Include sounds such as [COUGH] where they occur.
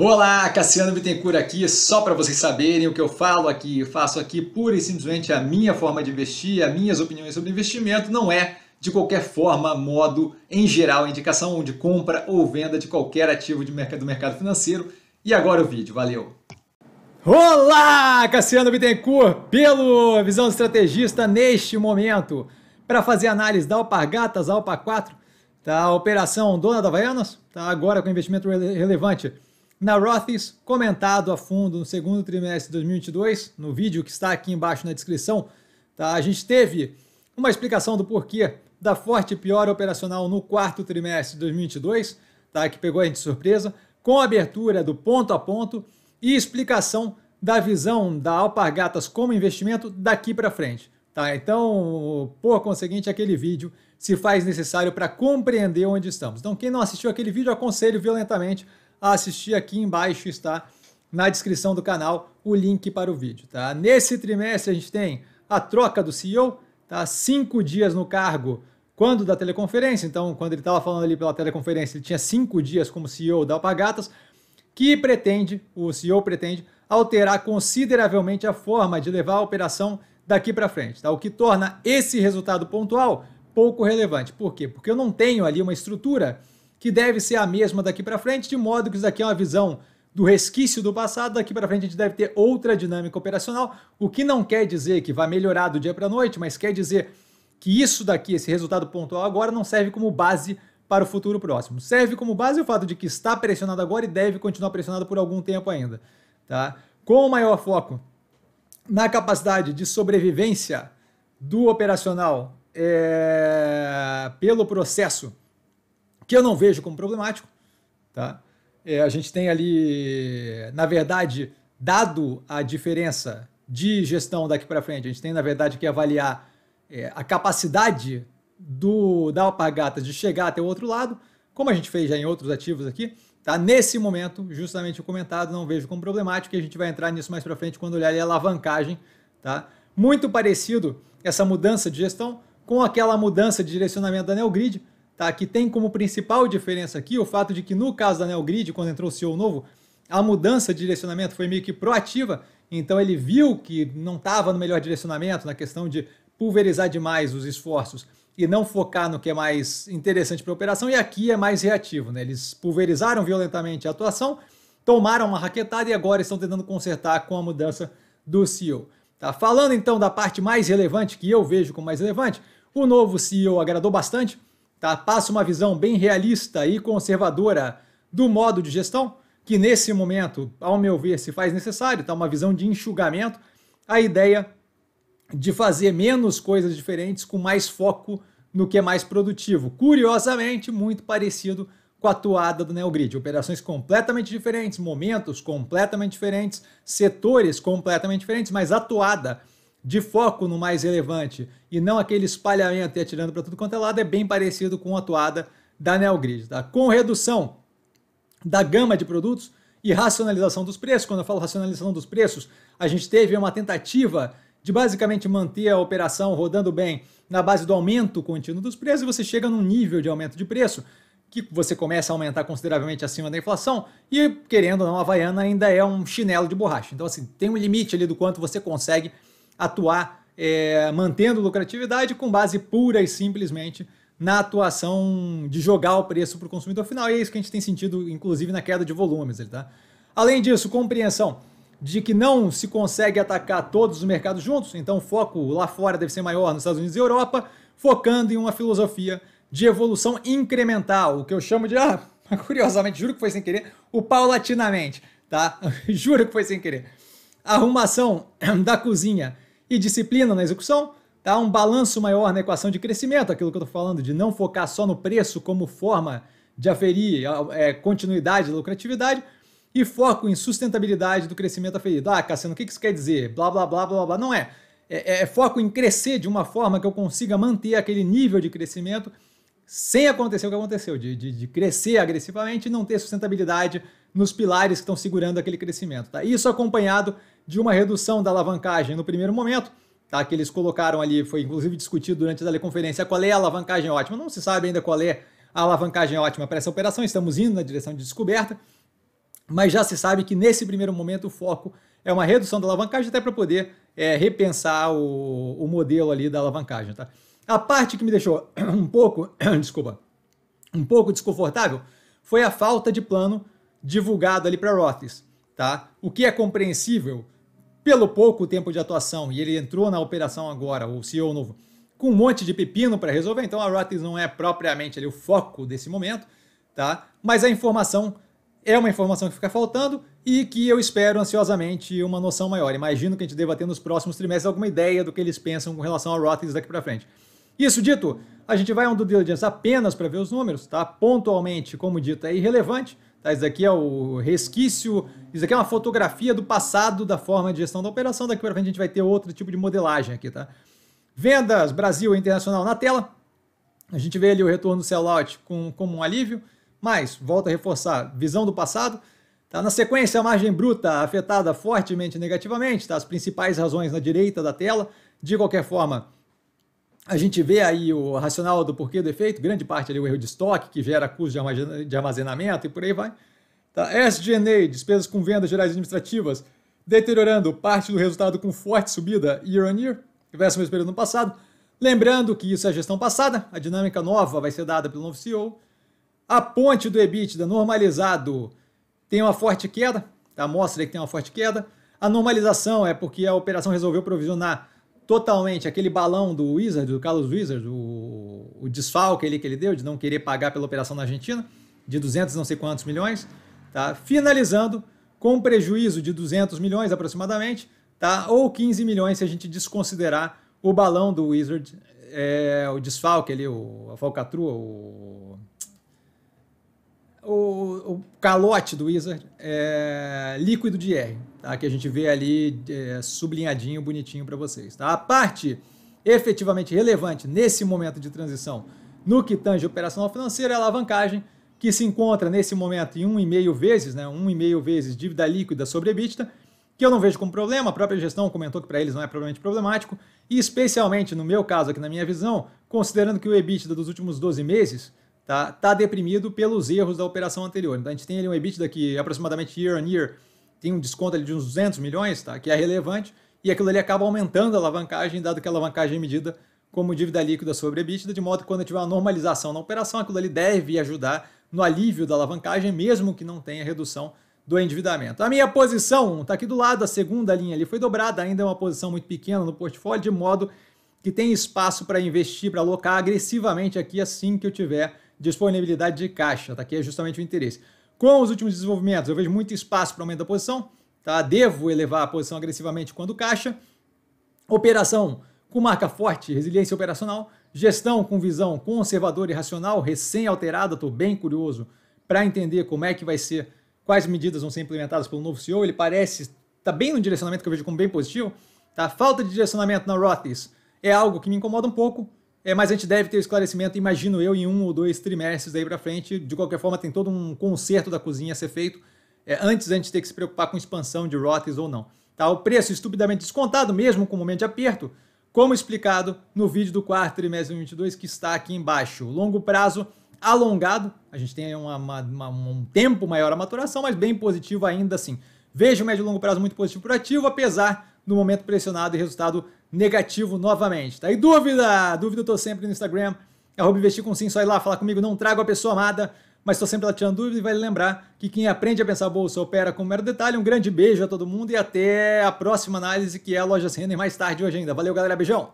Olá, Cassiano Bittencourt aqui, só para vocês saberem o que eu falo aqui, eu faço aqui pura e simplesmente a minha forma de investir, as minhas opiniões sobre investimento, não é de qualquer forma, modo, em geral, indicação de compra ou venda de qualquer ativo de mercado, do mercado financeiro. E agora o vídeo, valeu! Olá, Cassiano Bittencourt, pelo Visão Estrategista neste momento, para fazer análise da Alpargatas Alpa 4, tá? a operação Dona da Havaianas, tá agora com investimento rele relevante na Rothys comentado a fundo no segundo trimestre de 2022, no vídeo que está aqui embaixo na descrição, tá? a gente teve uma explicação do porquê da forte piora operacional no quarto trimestre de 2022, tá? que pegou a gente de surpresa, com a abertura do ponto a ponto e explicação da visão da Alpargatas como investimento daqui para frente. Tá? Então, por conseguinte, aquele vídeo se faz necessário para compreender onde estamos. Então, quem não assistiu aquele vídeo, aconselho violentamente a assistir, aqui embaixo está na descrição do canal o link para o vídeo. Tá? Nesse trimestre a gente tem a troca do CEO, tá? cinco dias no cargo quando da teleconferência, então quando ele estava falando ali pela teleconferência, ele tinha cinco dias como CEO da Alpagatas, que pretende, o CEO pretende, alterar consideravelmente a forma de levar a operação daqui para frente, tá? o que torna esse resultado pontual pouco relevante. Por quê? Porque eu não tenho ali uma estrutura que deve ser a mesma daqui para frente, de modo que isso daqui é uma visão do resquício do passado, daqui para frente a gente deve ter outra dinâmica operacional, o que não quer dizer que vai melhorar do dia para a noite, mas quer dizer que isso daqui, esse resultado pontual agora, não serve como base para o futuro próximo. Serve como base o fato de que está pressionado agora e deve continuar pressionado por algum tempo ainda. Tá? Com o maior foco na capacidade de sobrevivência do operacional é, pelo processo que eu não vejo como problemático. Tá? É, a gente tem ali, na verdade, dado a diferença de gestão daqui para frente, a gente tem, na verdade, que avaliar é, a capacidade do da Alpargatas de chegar até o outro lado, como a gente fez já em outros ativos aqui. Tá? Nesse momento, justamente o comentado, não vejo como problemático, e a gente vai entrar nisso mais para frente quando olhar ali a alavancagem. Tá? Muito parecido essa mudança de gestão com aquela mudança de direcionamento da Neogrid, tá? que tem como principal diferença aqui o fato de que no caso da NeoGrid, quando entrou o CEO novo, a mudança de direcionamento foi meio que proativa, então ele viu que não estava no melhor direcionamento na questão de pulverizar demais os esforços e não focar no que é mais interessante para a operação, e aqui é mais reativo. Né? Eles pulverizaram violentamente a atuação, tomaram uma raquetada e agora estão tentando consertar com a mudança do CEO. Tá? Falando então da parte mais relevante, que eu vejo como mais relevante, o novo CEO agradou bastante, tá? passa uma visão bem realista e conservadora do modo de gestão, que nesse momento, ao meu ver, se faz necessário, tá? uma visão de enxugamento, a ideia de fazer menos coisas diferentes com mais foco no que é mais produtivo. Curiosamente, muito parecido com a atuada do NeoGrid. Operações completamente diferentes, momentos completamente diferentes, setores completamente diferentes, mas a toada de foco no mais relevante e não aquele espalhamento e atirando para tudo quanto é lado, é bem parecido com a atuada da Neogrid. Tá? Com redução da gama de produtos e racionalização dos preços, quando eu falo racionalização dos preços, a gente teve uma tentativa de basicamente manter a operação rodando bem na base do aumento contínuo dos preços, e você chega num nível de aumento de preço que você começa a aumentar consideravelmente acima da inflação, e querendo ou não, a Havaiana ainda é um chinelo de borracha. Então, assim, tem um limite ali do quanto você consegue atuar é, mantendo lucratividade com base pura e simplesmente na atuação de jogar o preço para o consumidor final. E é isso que a gente tem sentido, inclusive, na queda de volumes. Tá? Além disso, compreensão de que não se consegue atacar todos os mercados juntos, então o foco lá fora deve ser maior nos Estados Unidos e Europa, focando em uma filosofia de evolução incremental, o que eu chamo de, ah, [LAUGHS] curiosamente, juro que foi sem querer, o paulatinamente, tá? [LAUGHS] juro que foi sem querer. Arrumação [CLEARS THROAT] da cozinha e disciplina na execução, tá? um balanço maior na equação de crescimento, aquilo que eu estou falando de não focar só no preço como forma de aferir é, é continuidade da lucratividade, e foco em sustentabilidade do crescimento aferido. Ah, Cassiano, o que isso quer dizer? Blá, blá, blá, blá, blá. Não é. é. é. É foco em crescer de uma forma que eu consiga manter aquele nível de crescimento sem acontecer o que aconteceu, de, de, de, crescer agressivamente e não ter sustentabilidade nos pilares que estão segurando aquele crescimento. Tá? Isso acompanhado de uma redução da alavancagem no primeiro momento, tá? que eles colocaram ali, foi inclusive discutido durante a teleconferência qual é a alavancagem ótima. Não se sabe ainda qual é a alavancagem ótima para essa operação, estamos indo na direção de descoberta, mas já se sabe que nesse primeiro momento o foco é uma redução da alavancagem até para poder é, repensar o, o, modelo ali da alavancagem. Tá? A parte que me deixou [CLEARS THROAT] um pouco, [CLEARS THROAT] desculpa, um pouco desconfortável foi a falta de plano divulgado ali para Rothes. Tá? O que é compreensível pelo pouco tempo de atuação, e ele entrou na operação agora, o CEO novo, com um monte de pepino para resolver, então a Rotters não é propriamente ali, o foco desse momento, tá? Mas a informação é uma informação que fica faltando e que eu espero ansiosamente uma noção maior. Imagino que a gente deva ter nos próximos trimestres alguma ideia do que eles pensam com relação a Rotters daqui para frente. Isso dito, a gente vai a um due diligence apenas para ver os números, tá? Pontualmente, como dito, é irrelevante. Tá? Isso aqui é o resquício, isso aqui é uma fotografia do passado da forma de gestão da operação. Daqui para frente a gente vai ter outro tipo de modelagem aqui, tá? Vendas Brasil e Internacional na tela. A gente vê ali o retorno do sellout com, como um alívio, mas, volta a reforçar, visão do passado. Tá? Na sequência, a margem bruta afetada fortemente negativamente, tá? as principais razões na direita da tela. De qualquer forma, a gente vê aí o racional do porquê do efeito, grande parte ali o erro de estoque, que gera custo de armazenamento e por aí vai. Tá? SG&A, despesas com vendas gerais administrativas, deteriorando parte do resultado com forte subida year on year, versus o mesmo período no passado. Lembrando que isso é a gestão passada, a dinâmica nova vai ser dada pelo novo CEO. A ponte do EBITDA normalizado tem uma forte queda, tá? mostra que tem uma forte queda. A normalização é porque a operação resolveu provisionar totalmente aquele balão do Wizard, do Carlos Wizard, o, o desfalque ele que ele deu de não querer pagar pela operação na Argentina, de 200 não sei quantos milhões, tá? finalizando com um prejuízo de 200 milhões aproximadamente, tá? ou 15 milhões se a gente desconsiderar o balão do Wizard, é, o desfalque ali, o, a falcatrua, o, o, o calote do Wizard, é, líquido de R tá? que a gente vê ali é, sublinhadinho, bonitinho para vocês. Tá? A parte efetivamente relevante nesse momento de transição no que tange operacional financeira é a alavancagem, que se encontra nesse momento em 1,5 vezes, né? 1,5 vezes dívida líquida sobre EBITDA, que eu não vejo como problema, a própria gestão comentou que para eles não é provavelmente problemático, e especialmente no meu caso aqui na minha visão, considerando que o EBITDA dos últimos 12 meses está tá deprimido pelos erros da operação anterior. Então a gente tem ali um EBITDA que é aproximadamente year on year tem um desconto ali de uns 200 milhões, tá? que é relevante, e aquilo ali acaba aumentando a alavancagem, dado que a alavancagem é medida como dívida líquida sobre a EBITDA, de modo que quando tiver uma normalização na operação, aquilo ali deve ajudar no alívio da alavancagem, mesmo que não tenha redução do endividamento. A minha posição está aqui do lado, a segunda linha ali foi dobrada, ainda é uma posição muito pequena no portfólio, de modo que tem espaço para investir, para alocar agressivamente aqui assim que eu tiver disponibilidade de caixa, tá? aqui é justamente o interesse. Com os últimos desenvolvimentos, eu vejo muito espaço para aumento da posição. Tá? Devo elevar a posição agressivamente quando caixa. Operação com marca forte, resiliência operacional. Gestão com visão conservadora e racional, recém-alterada. Estou bem curioso para entender como é que vai ser, quais medidas vão ser implementadas pelo novo CEO. Ele parece estar tá bem no direcionamento que eu vejo como bem positivo. Tá? Falta de direcionamento na Rothes é algo que me incomoda um pouco. É, mas a gente deve ter o esclarecimento, imagino eu, em um ou dois trimestres daí para frente. De qualquer forma, tem todo um conserto da cozinha a ser feito é, antes a gente ter que se preocupar com expansão de rotas ou não. Tá? O preço estupidamente descontado, mesmo com o momento de aperto, como explicado no vídeo do quarto trimestre de 2022 que está aqui embaixo. Longo prazo alongado, a gente tem uma, uma, uma, um tempo maior a maturação, mas bem positivo ainda assim. Vejo o médio e longo prazo muito positivo para ativo, apesar do momento pressionado e resultado negativo novamente. Tá aí dúvida? Dúvida eu tô sempre no Instagram, arroba investir com sim, só ir lá falar comigo, não trago a pessoa amada, mas estou sempre lá tirando dúvida e vai lembrar que quem aprende a pensar bolsa opera com um mero detalhe. Um grande beijo a todo mundo e até a próxima análise que é a Lojas Render mais tarde hoje ainda. Valeu, galera, beijão!